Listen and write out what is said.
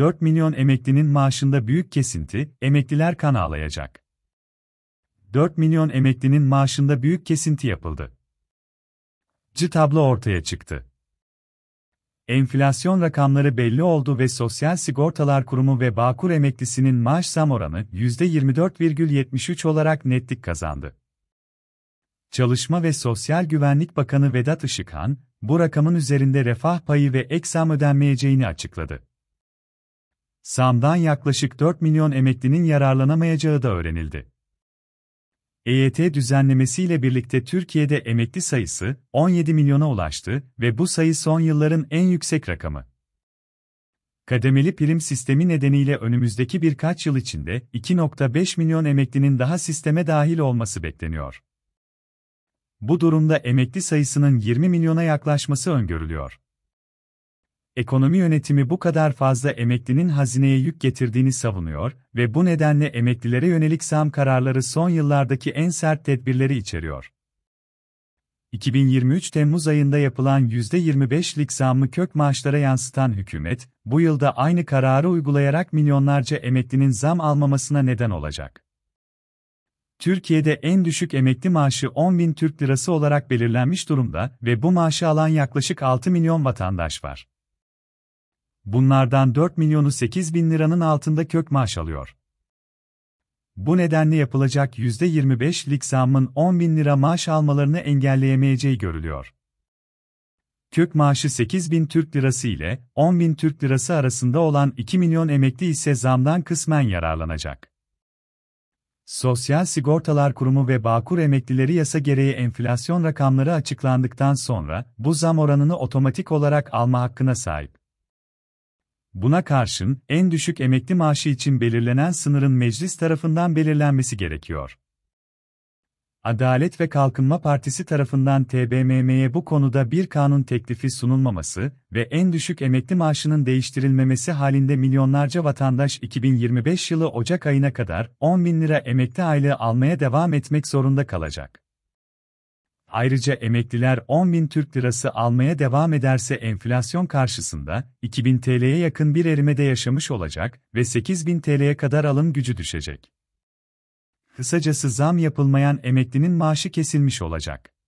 4 milyon emeklinin maaşında büyük kesinti, emekliler kan ağlayacak. 4 milyon emeklinin maaşında büyük kesinti yapıldı. Cı tablo ortaya çıktı. Enflasyon rakamları belli oldu ve Sosyal Sigortalar Kurumu ve Bağkur emeklisinin maaş zam oranı %24,73 olarak netlik kazandı. Çalışma ve Sosyal Güvenlik Bakanı Vedat Işıkhan, bu rakamın üzerinde refah payı ve ek zam ödenmeyeceğini açıkladı. Sam'dan yaklaşık 4 milyon emeklinin yararlanamayacağı da öğrenildi. EYT düzenlemesiyle birlikte Türkiye'de emekli sayısı 17 milyona ulaştı ve bu sayı son yılların en yüksek rakamı. Kademeli prim sistemi nedeniyle önümüzdeki birkaç yıl içinde 2.5 milyon emeklinin daha sisteme dahil olması bekleniyor. Bu durumda emekli sayısının 20 milyona yaklaşması öngörülüyor ekonomi yönetimi bu kadar fazla emeklinin hazineye yük getirdiğini savunuyor ve bu nedenle emeklilere yönelik zam kararları son yıllardaki en sert tedbirleri içeriyor. 2023 Temmuz ayında yapılan %25'lik zammı kök maaşlara yansıtan hükümet, bu yılda aynı kararı uygulayarak milyonlarca emeklinin zam almamasına neden olacak. Türkiye'de en düşük emekli maaşı 10 bin Türk lirası olarak belirlenmiş durumda ve bu maaşı alan yaklaşık 6 milyon vatandaş var. Bunlardan 4 milyonu 8 bin liranın altında kök maaş alıyor. Bu nedenle yapılacak %25'lik zammın 10 bin lira maaş almalarını engelleyemeyeceği görülüyor. Kök maaşı 8 bin Türk lirası ile 10 bin Türk lirası arasında olan 2 milyon emekli ise zamdan kısmen yararlanacak. Sosyal Sigortalar Kurumu ve Bağkur emeklileri yasa gereği enflasyon rakamları açıklandıktan sonra bu zam oranını otomatik olarak alma hakkına sahip. Buna karşın, en düşük emekli maaşı için belirlenen sınırın meclis tarafından belirlenmesi gerekiyor. Adalet ve Kalkınma Partisi tarafından TBMM'ye bu konuda bir kanun teklifi sunulmaması ve en düşük emekli maaşının değiştirilmemesi halinde milyonlarca vatandaş 2025 yılı Ocak ayına kadar 10 bin lira emekli aylığı almaya devam etmek zorunda kalacak. Ayrıca emekliler 10 bin Türk lirası almaya devam ederse enflasyon karşısında 2000 TL'ye yakın bir erime de yaşamış olacak ve 8 bin TL'ye kadar alım gücü düşecek. Kısacası zam yapılmayan emeklinin maaşı kesilmiş olacak.